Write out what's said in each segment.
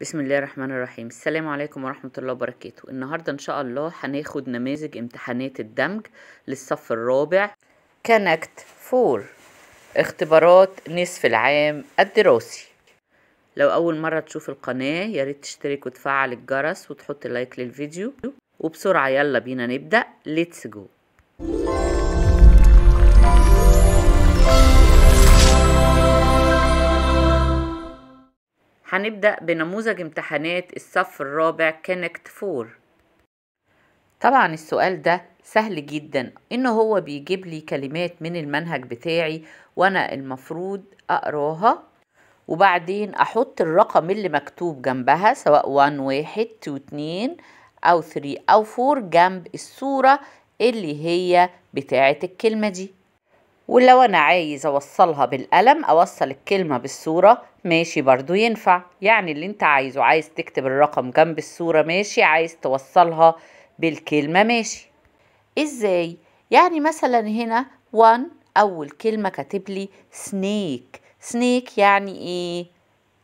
بسم الله الرحمن الرحيم السلام عليكم ورحمة الله وبركاته النهاردة إن شاء الله هناخد نماذج امتحانات الدمج للصف الرابع كانكت فور اختبارات نصف العام الدراسي لو أول مرة تشوف القناة ياريت تشترك وتفعل الجرس وتحط لايك للفيديو وبسرعة يلا بينا نبدأ ليتس جو هنبدأ بنموذج امتحانات الصف الرابع كونكت فور طبعا السؤال ده سهل جدا ان هو بيجيب لي كلمات من المنهج بتاعي وانا المفروض اقراها وبعدين احط الرقم اللي مكتوب جنبها سواء 1 واحد 2 2 او 3 او 4 جنب الصورة اللي هي بتاعة الكلمة دي ولو انا عايز اوصلها بالقلم اوصل الكلمة بالصورة ماشي برضو ينفع يعني اللي انت عايزه عايز تكتب الرقم جنب الصورة ماشي عايز توصلها بالكلمة ماشي ازاي يعني مثلا هنا وان اول كلمة كاتب لي سنيك سنيك يعني ايه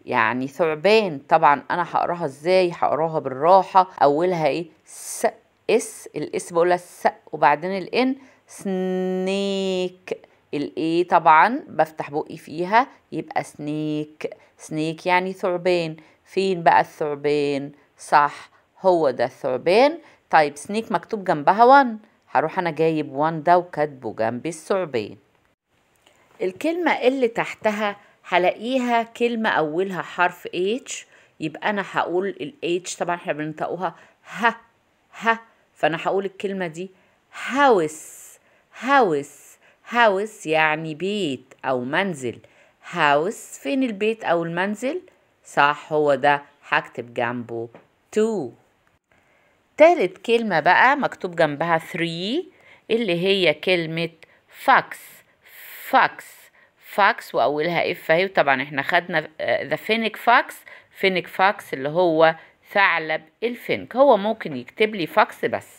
يعني ثعبان طبعا انا هقراها ازاي هقراها بالراحة اولها ايه س اس الاس بقولها س وبعدين الان سنيك الاي طبعا بفتح بقي فيها يبقى سنيك سنيك يعني ثعبان فين بقى الثعبان صح هو ده الثعبان طيب سنيك مكتوب جنبها وان هروح انا جايب وان ده وكاتبه جنب الثعبان الكلمة اللي تحتها هلاقيها كلمة أولها حرف H يبقى أنا هقول ال H طبعا احنا بننطقوها ه ه فأنا هقول الكلمة دي هاوس هاوس هاوس يعني بيت أو منزل هاوس فين البيت أو المنزل؟ صح هو ده هكتب جنبه تو تالت كلمة بقى مكتوب جنبها ثري اللي هي كلمة فاكس فاكس فاكس وأولها اف اهي وطبعا احنا خدنا ذا فينك فاكس فينك فاكس اللي هو ثعلب الفينك هو ممكن يكتب لي فاكس بس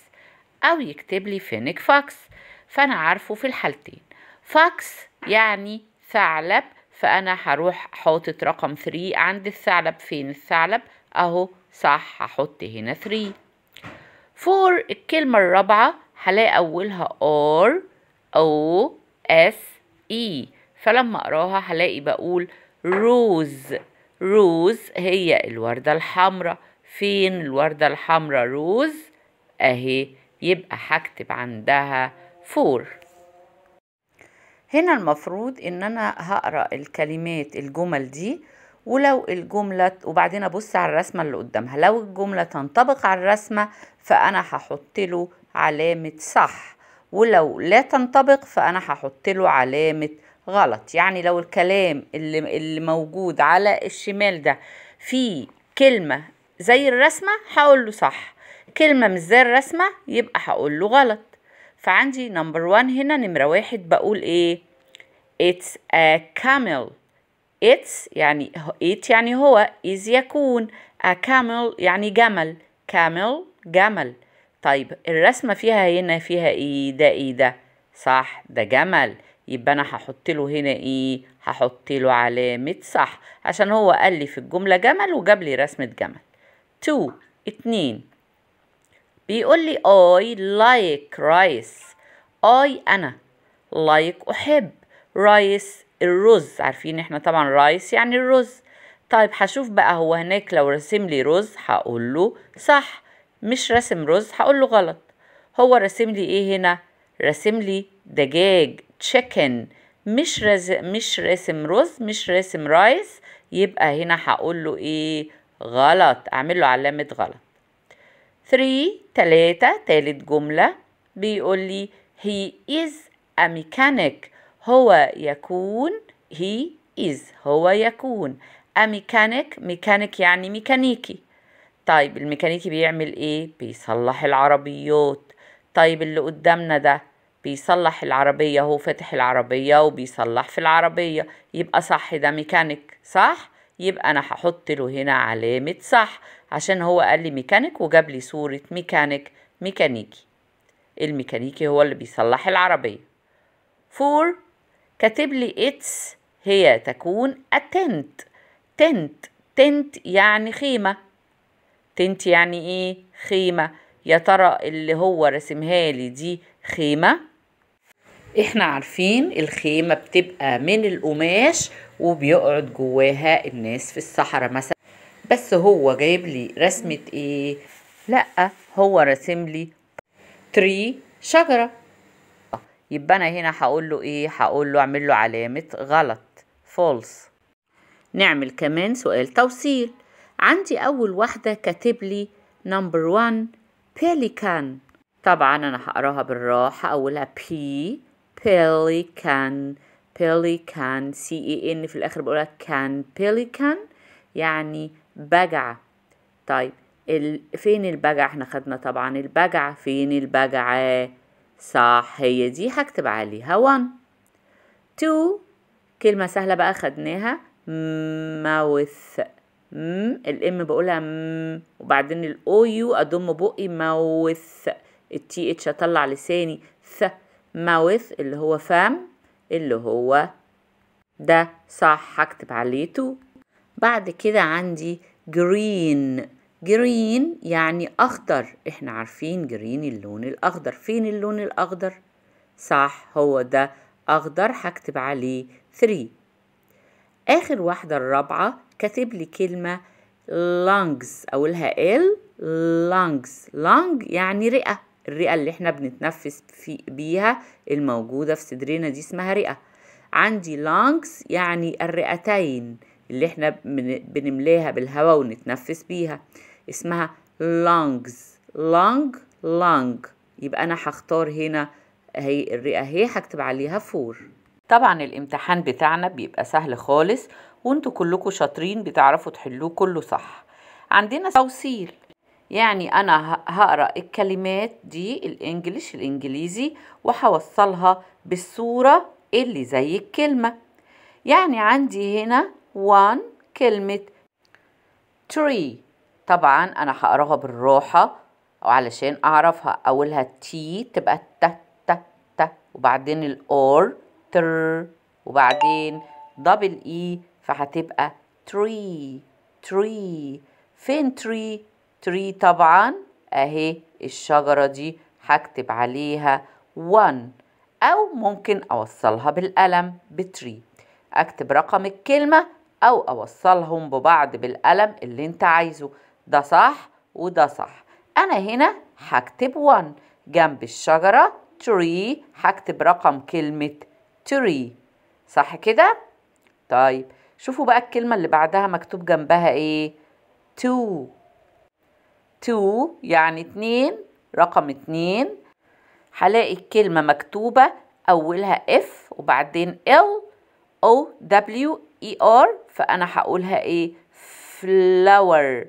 أو يكتب لي فينك فاكس فأنا عارفه في الحالتين فاكس يعني ثعلب فأنا هروح حاطط رقم 3 عند الثعلب فين الثعلب أهو صح هحط هنا 3 فور الكلمة الرابعة هلاقي أولها R O S E فلما أقراها هلاقي بقول روز روز هي الوردة الحمراء فين الوردة الحمراء روز أهي يبقى هكتب عندها 4 هنا المفروض ان انا هقرا الكلمات الجمل دي ولو الجملة وبعدين أبص على الرسمة اللي قدامها لو الجملة تنطبق على الرسمة فأنا هحط له علامة صح ولو لا تنطبق فأنا هحط له علامة غلط يعني لو الكلام اللي, اللي موجود على الشمال ده فيه كلمة زي الرسمة هقول له صح كلمة مش زي الرسمة يبقى هقول له غلط فعندي نمبر وان هنا نمرة واحد بقول ايه it's a camel it's يعني it يعني هو is يكون a camel يعني جمل camel جمل طيب الرسمة فيها هنا فيها ايه ده ايه ده صح ده جمل يبقى انا هحط له هنا ايه هحط له علامة صح عشان هو قال لي في الجملة جمل وجاب لي رسمة جمل تو اتنين بيقول لي I like rice I أنا like أحب rice الرز عارفين احنا طبعا rice يعني الرز طيب هشوف بقى هو هناك لو رسم لي رز هقول له صح مش رسم رز هقول له غلط هو رسم لي ايه هنا رسم لي دجاج chicken مش رز مش راسم رز مش راسم رايس يبقى هنا هقول له ايه غلط اعمل له علامه غلط ثري تلاتة تالت جملة بيقول لي he is a mechanic هو يكون he is هو يكون a mechanic mechanic يعني ميكانيكي طيب الميكانيكي بيعمل ايه بيصلح العربيات طيب اللي قدامنا ده بيصلح العربية هو فاتح العربية وبيصلح في العربية يبقى صح ده ميكانيك صح يبقى انا هحط له هنا علامة صح عشان هو قال لي ميكانيك وجاب لي صورة ميكانيك ميكانيكي الميكانيكي هو اللي بيصلح العربية فور كاتب لي اتس هي تكون اتنت تنت تنت يعني خيمة تنت يعني ايه خيمة يا ترى اللي هو رسمها لي دي خيمة احنا عارفين الخيمة بتبقى من القماش وبيقعد جواها الناس في الصحراء مثلا بس هو جايب لي رسمة ايه لا هو رسم لي تري شجرة يبقى انا هنا هقول له ايه هقول له اعمل له علامة غلط فولس نعمل كمان سؤال توصيل عندي اول واحدة كاتب لي نمبر 1 بيليكان طبعا انا هقراها بالراحة اولها بي pelican pelican c a e n في الاخر بقولها كان pelican يعني بجع طيب ال... فين البجع احنا خدنا طبعا البجع فين البجع صح هي دي هكتب عليها 1 2 كلمة سهلة بقى خدناها mouth م الام بقولها م وبعدين الاو يو اضم بقي mouth التي اتش اطلع لساني ث mouth اللي هو فم اللي هو ده صح هكتب عليه تو بعد كده عندي green green يعني أخضر احنا عارفين green اللون الأخضر فين اللون الأخضر؟ صح هو ده أخضر هكتب عليه ثري آخر واحدة الرابعة كاتب لي كلمة lungs أقولها ال lungs lung يعني رئة الرئة اللي احنا بنتنفس في بيها الموجودة في صدرنا دي اسمها رئة عندي لانكس يعني الرئتين اللي احنا بنملاها بالهواء ونتنفس بيها اسمها لانجز لانج لانج يبقى انا هختار هنا اهي الرئة اهي هكتب عليها فور طبعا الامتحان بتاعنا بيبقى سهل خالص وانتوا كلكم شاطرين بتعرفوا تحلوه كله صح عندنا توصيل يعني أنا هقرأ الكلمات دي الإنجليش الإنجليزي وهوصلها بالصورة اللي زي الكلمة يعني عندي هنا one كلمة tree طبعا أنا هقراها بالراحة وعلشان أعرفها أولها تي تبقى ت ت ت وبعدين الأور تر وبعدين دبل إي e، فهتبقى tree tree فين tree تري طبعا اهي الشجرة دي هكتب عليها one أو ممكن أوصلها بالقلم بتري أكتب رقم الكلمة أو أوصلهم ببعض بالقلم اللي أنت عايزه ده صح وده صح أنا هنا هكتب one جنب الشجرة تري هكتب رقم كلمة تري صح كده؟ طيب شوفوا بقى الكلمة اللي بعدها مكتوب جنبها إيه؟ تو 2 يعني 2 رقم 2 هلاقي الكلمة مكتوبة أولها F وبعدين L O W E R فأنا هقولها إيه flower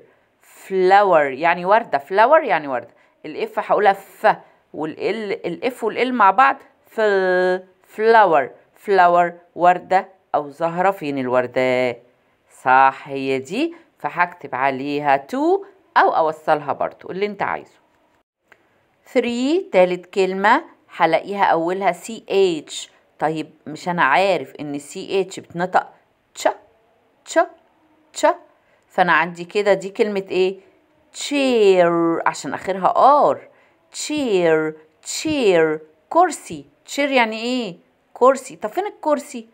flower يعني وردة flower يعني وردة الإف هقولها ف والال الإف والال مع بعض فل flower flower وردة أو زهرة فين الوردة صح هي دي فهكتب عليها تو أو أوصلها برضو اللي أنت عايزه 3 تالت كلمة هلاقيها أولها CH طيب مش أنا عارف إن CH بتنطق تش تش تش فأنا عندي كده دي كلمة إيه؟ تشير عشان آخرها R تشير تشير كرسي تشير يعني ايه كرسي طب فين الكرسي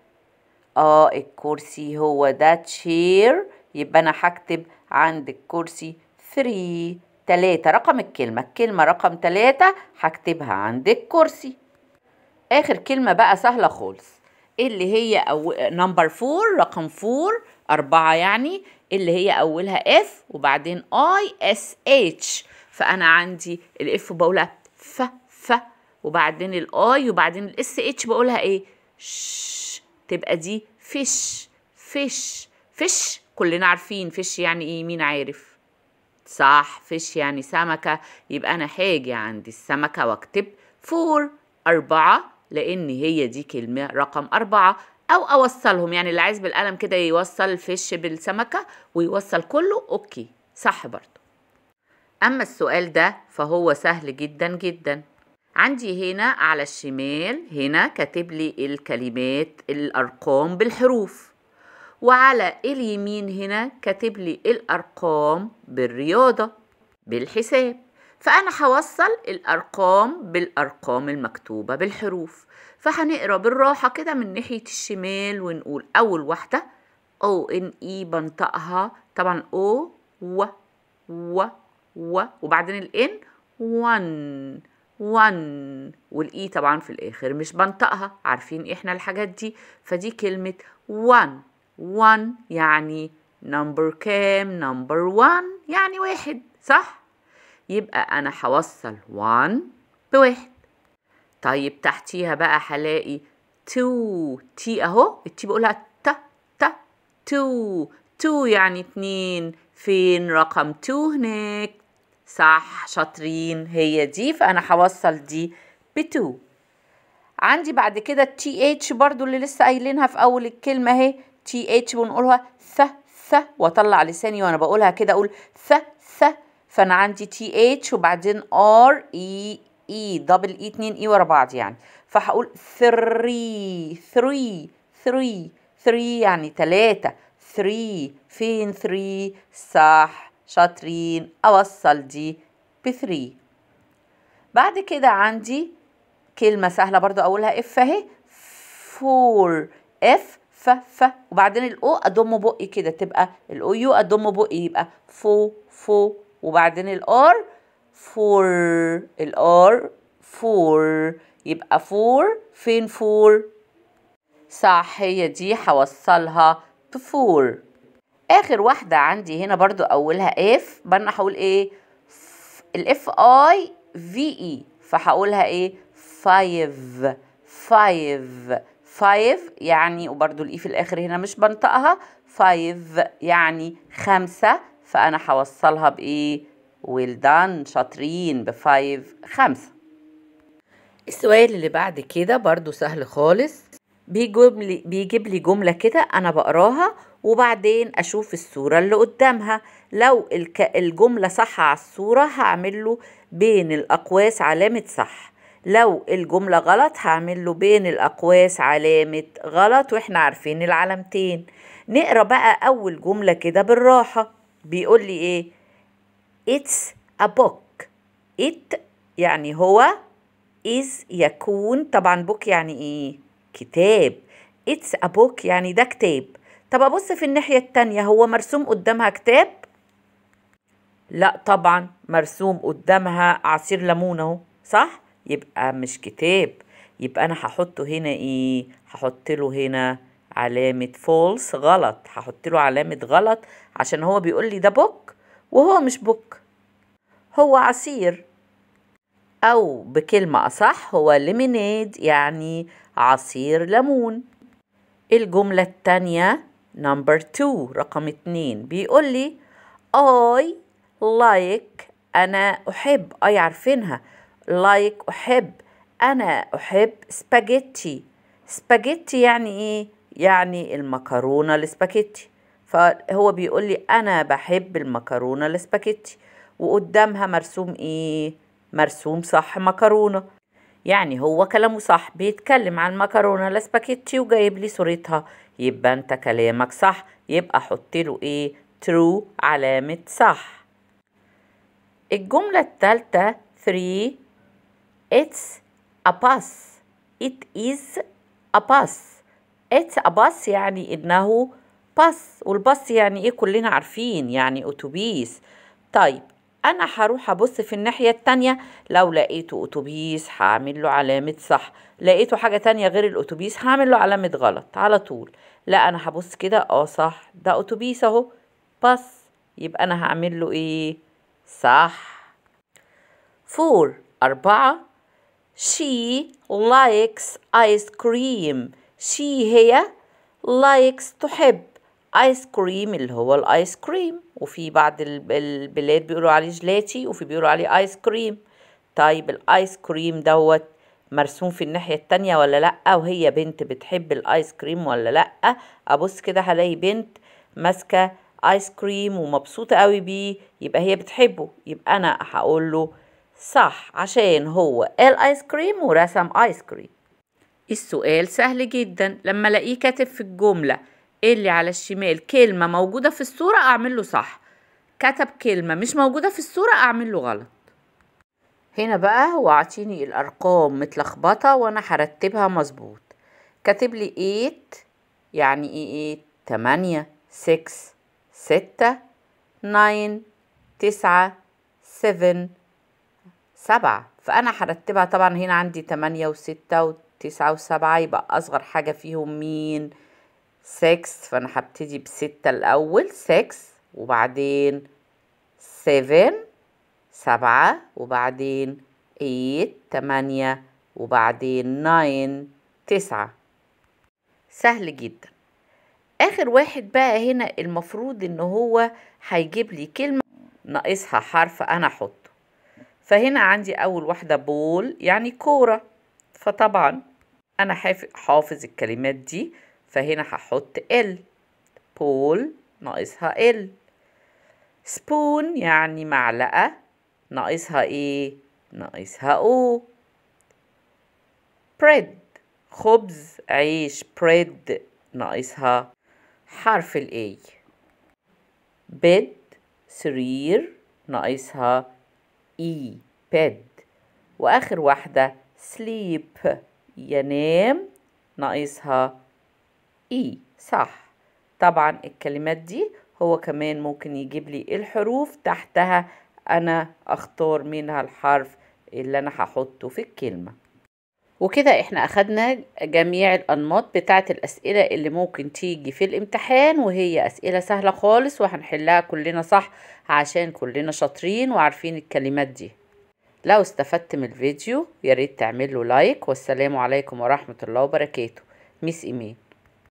اه الكرسي هو ده تشير يبقى انا هكتب عند الكرسي 3 3 رقم الكلمة الكلمة رقم 3 هكتبها عند الكرسي آخر كلمة بقى سهلة خالص اللي هي أو نمبر 4 رقم 4 أربعة يعني اللي هي أولها F وبعدين I S H فأنا عندي الإف بقولها ف ف وبعدين الآي وبعدين الإس اتش بقولها إيه ش تبقى دي فيش فيش فيش كلنا عارفين فيش يعني إيه مين عارف صح فيش يعني سمكة يبقى أنا هاجي عند السمكة وأكتب فور أربعة لأن هي دي كلمة رقم أربعة أو أوصلهم يعني اللي عايز بالقلم كده يوصل فيش بالسمكة ويوصل كله أوكي صح برضو أما السؤال ده فهو سهل جدا جدا عندي هنا على الشمال هنا كاتب لي الكلمات الأرقام بالحروف وعلى اليمين هنا كاتب لي الأرقام بالرياضة بالحساب فأنا هوصل الأرقام بالأرقام المكتوبة بالحروف فهنقرا بالراحة كده من ناحية الشمال ونقول أول واحدة O إن E بنطقها طبعا O و و و وبعدين الإن ون ون والإي طبعا في الآخر مش بنطقها عارفين إحنا الحاجات دي فدي كلمة ون one يعني number كام number one يعني واحد صح يبقى أنا حوصل one بواحد طيب تحتيها بقى هلاقي two تي أهو التي بقولها تا تا two two يعني اتنين فين رقم two هناك صح شاطرين هي دي فأنا حوصل دي بتو عندي بعد كده التي اتش برضو اللي لسه قايلينها في أول الكلمة اهي تي اتش ونقولها ث ث واطلع لساني وانا بقولها كده اقول ث ث فانا عندي تي اتش وبعدين ار اي اي دبل اي اتنين اي e ورا بعض يعني فهقول ثري ثري ثري ثري يعني تلاتة ثري فين ثري صح شاطرين اوصل دي بثري بعد كده عندي كلمة سهلة برضو أقولها إف أهي فور إف ف ف وبعدين الاو اضم بقي كده تبقى الاو يو اضم بقي يبقى فو فو وبعدين الار فور الار فور يبقى فور فين فور صح هي دي هوصلها بفور اخر واحده عندي هنا برضو اولها اف بنا هقول ايه الاف اي في اي فهقولها ايه فايف فايف فايف يعني وبرده الاي في الاخر هنا مش بنطقها فايف يعني خمسة فانا هوصلها بايه ويل دان شاطرين بفايف خمسة السؤال اللي بعد كده برضو سهل خالص بيجيب لي بيجيب لي جمله كده انا بقراها وبعدين اشوف الصوره اللي قدامها لو الجمله صح على الصوره هعمله بين الاقواس علامه صح لو الجملة غلط هعمل له بين الأقواس علامة غلط وإحنا عارفين العلامتين نقرأ بقى أول جملة كده بالراحة بيقول لي إيه It's a book It يعني هو is يكون طبعا book يعني إيه كتاب It's a book يعني ده كتاب طب أبص في الناحية التانية هو مرسوم قدامها كتاب لا طبعا مرسوم قدامها عصير ليمون اهو صح يبقى مش كتاب يبقى انا هحطه هنا ايه هحط له هنا علامة فولس غلط هحط له علامة غلط عشان هو بيقول لي ده بوك وهو مش بوك هو عصير او بكلمة اصح هو ليمونيد يعني عصير ليمون الجملة التانية نمبر تو رقم اتنين بيقول لي I like أنا أحب أي عارفينها لايك like أحب أنا أحب سباجيتي سباجيتي يعني إيه؟ يعني المكرونة السباجيتي فهو بيقول لي أنا بحب المكرونة السباجيتي وقدامها مرسوم إيه؟ مرسوم صح مكرونة يعني هو كلامه صح بيتكلم عن المكرونة السباجيتي وجايب لي صورتها يبقى انت كلامك صح يبقى حط له ايه ترو علامة صح الجملة التالتة 3 It's a bus. It is a bus. It's a bus يعني إنه باس والباس يعني إيه كلنا عارفين يعني أتوبيس طيب أنا هروح أبص في الناحية التانية لو لقيته أتوبيس هعمل له علامة صح لقيته حاجة تانية غير الأتوبيس هعمل له علامة غلط على طول لا أنا هبص كده أه صح ده أتوبيس أهو باس يبقى أنا هعمل له إيه صح فور أربعة she likes ice cream she هي likes تحب ايس كريم اللي هو الايس كريم وفي بعض البلاد بيقولوا عليه جلاتي وفي بيقولوا عليه ايس كريم طيب الايس كريم دوت مرسوم في الناحية التانية ولا لأ وهي بنت بتحب الآيس كريم ولا لأ أبص كده هلاقي بنت ماسكة آيس كريم ومبسوطة قوي بيه يبقى هي بتحبه يبقى أنا هقول له صح عشان هو قال ايس كريم ورسم ايس كريم السؤال سهل جدا لما الاقيه كاتب في الجمله اللي على الشمال كلمه موجوده في الصوره اعمل له صح كتب كلمه مش موجوده في الصوره اعمل له غلط هنا بقى هو عطيني الارقام متلخبطه وانا هرتبها مظبوط كاتب لي 8 يعني ايه ايه 8 6 6 9 9 7 سبعة فأنا هرتبها طبعا هنا عندي تمانية وستة وتسعة وسبعة يبقى أصغر حاجة فيهم مين سكس فأنا هبتدي بستة الأول سكس وبعدين سيفن سبعة وبعدين ايت تمانية وبعدين ناين تسعة سهل جدا آخر واحد بقى هنا المفروض إن هو هيجيب لي كلمة ناقصها حرف أنا أحطه فهنا عندي أول واحدة بول يعني كورة فطبعا أنا حافظ الكلمات دي فهنا هحط ال بول ناقصها ال سبون يعني معلقة ناقصها ايه ناقصها او بريد خبز عيش بريد ناقصها حرف الاي بيد سرير ناقصها اي بيد واخر واحده سليب ينام ناقصها اي صح طبعا الكلمات دي هو كمان ممكن يجيب لي الحروف تحتها انا اختار منها الحرف اللي انا هحطه في الكلمه وكده احنا اخدنا جميع الانماط بتاعه الاسئله اللي ممكن تيجي في الامتحان وهي اسئله سهله خالص وهنحلها كلنا صح عشان كلنا شاطرين وعارفين الكلمات دي لو استفدت من الفيديو ياريت تعمل له لايك والسلام عليكم ورحمه الله وبركاته ميس ايمين